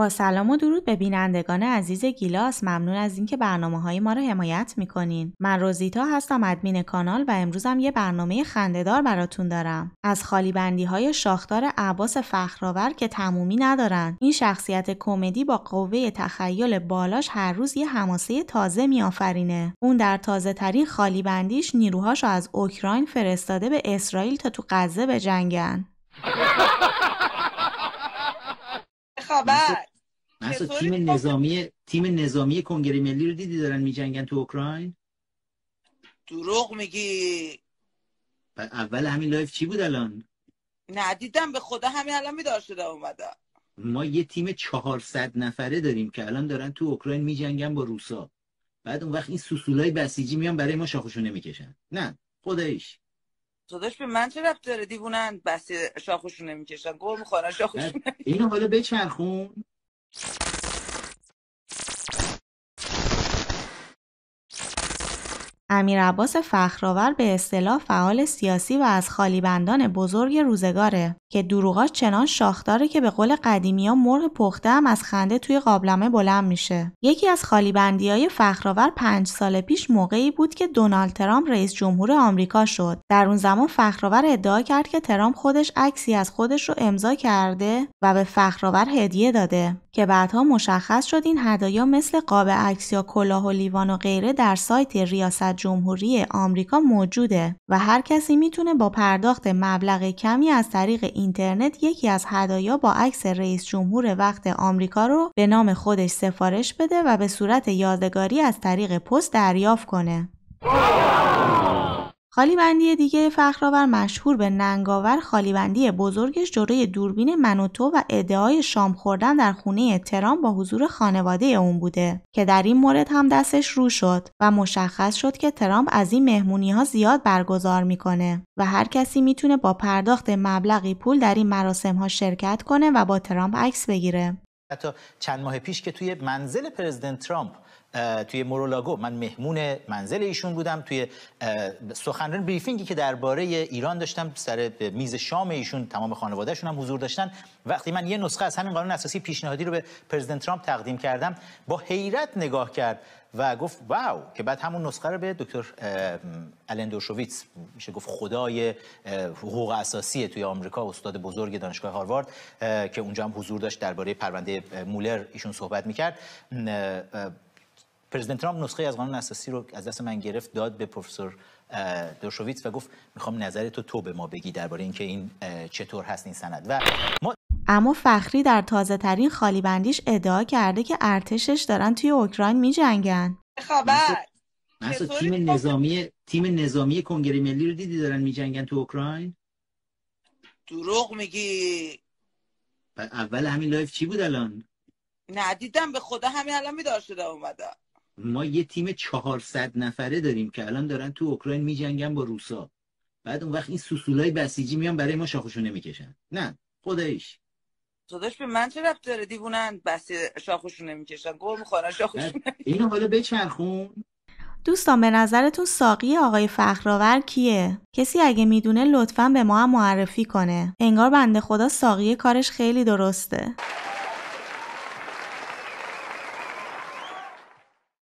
با سلام و درود به بینندگان عزیز گیلاس ممنون از اینکه برنامه های ما را حمایت میکنین من روزیتا هستم ادمین کانال و هم یه برنامه خندهدار براتون دارم از خالی بندی های شاخدار عباس فخرآور که تمومی ندارن این شخصیت کمدی با قوه تخیل بالاش هر روز یه حماسه تازه میآفرینه اون در تازه ترین خالی بندیش نیروهاش از اوکراین فرستاده به اسرائیل تا تو غزه بجنگن خبر مثلا تیم نظامی تیم نظامی کنگره ملی رو دیدی دارن میجنگن تو اوکراین دروغ میگی اول همین لایف چی بود الان نه دیدم به خدا همین الان میدار شده اومده ما یه تیم 400 نفره داریم که الان دارن تو اوکراین میجنگن با روسا بعد اون وقت این سوسولای بسیجی میان برای ما شاخوشو نمیکشن نه خدایش خدایش به من چه رفت داره دیوونن بس شاخوشو نمیکشن گل میخورن شاخوشو اینو حالا بچرخون امیر عباس فخرآور به اصطلاح فعال سیاسی و از بندان بزرگ روزگاره که دروغاش چنان شاخ که به قول قدیمی ها مرغ پخته هم از خنده توی قابلمه بلند میشه یکی از بندی های فخرآور پنج سال پیش موقعی بود که دونالد ترامپ رئیس جمهور آمریکا شد در اون زمان فخرآور ادعا کرد که ترامپ خودش عکسی از خودش رو امضا کرده و به فخرآور هدیه داده که بعدها مشخص شد این هدایا مثل قاب عکس یا کلاه و لیوان و غیره در سایت ریاست جمهوری آمریکا موجوده و هر کسی میتونه با پرداخت مبلغ کمی از طریق اینترنت یکی از هدایا با عکس رئیس جمهور وقت آمریکا رو به نام خودش سفارش بده و به صورت یادگاری از طریق پست دریافت کنه. خالیبندی دیگه فخرآور مشهور به ننگاور خالیبندی بزرگش جلوی دوربین منوتو و ادعای شام خوردن در خونه ترام با حضور خانواده اون بوده که در این مورد هم دستش رو شد و مشخص شد که ترامپ از این مهمونی ها زیاد برگزار میکنه و هر کسی میتونه با پرداخت مبلغی پول در این مراسم ها شرکت کنه و با ترامپ عکس بگیره حتی چند ماه پیش که توی منزل پرزیدنت ترامپ توی مورولاگو من مهمون منزل ایشون بودم توی سخنرانی بریفینگی که درباره ایران داشتم سر میز شام ایشون تمام خانوادهشون هم حضور داشتن وقتی من یه نسخه از همین قانون اساسی پیشنهادی رو به پرزیدنت ترامپ تقدیم کردم با حیرت نگاه کرد و گفت واو که بعد همون نسخه رو به دکتر الندوشویتس میشه گفت خدای حقوق اساسی توی آمریکا استاد بزرگ دانشگاه هاروارد که اونجا هم حضور داشت درباره پرونده مولر ایشون صحبت میکرد پرزیدنت ترامپ نسخه از قانون اساسی رو از دست من گرفت داد به پروفسور دوشویتس و گفت میخوام نظر تو تو به ما بگی درباره اینکه این چطور هست این سند و ما اما فخری در تازه ترین خالی بندیش ادعا کرده که ارتشش دارن توی اوکراین می جنگن خبر تیم نظامی تیم نظامی کنگره ملی رو دیدی دارن می جنگن تو اوکراین دروغ میگی اول همین لایف چی بود الان ندیدم به خدا همین الان میدار شده اومده ما یه تیم 400 نفره داریم که الان دارن تو اوکراین میجنگن با روسا بعد اون وقت این سوسولای بسیجی میان برای ما شاخشونه میکشن نه خدایش؟ داداش به من چه رفت داره دیوونن بس شاخشون نمیکشن گل میخورن شاخشون اینو حالا بچرخون دوستان به نظرتون ساقی آقای فخرآور کیه؟ کسی اگه میدونه لطفا به ما هم معرفی کنه. انگار بنده خدا ساقی کارش خیلی درسته.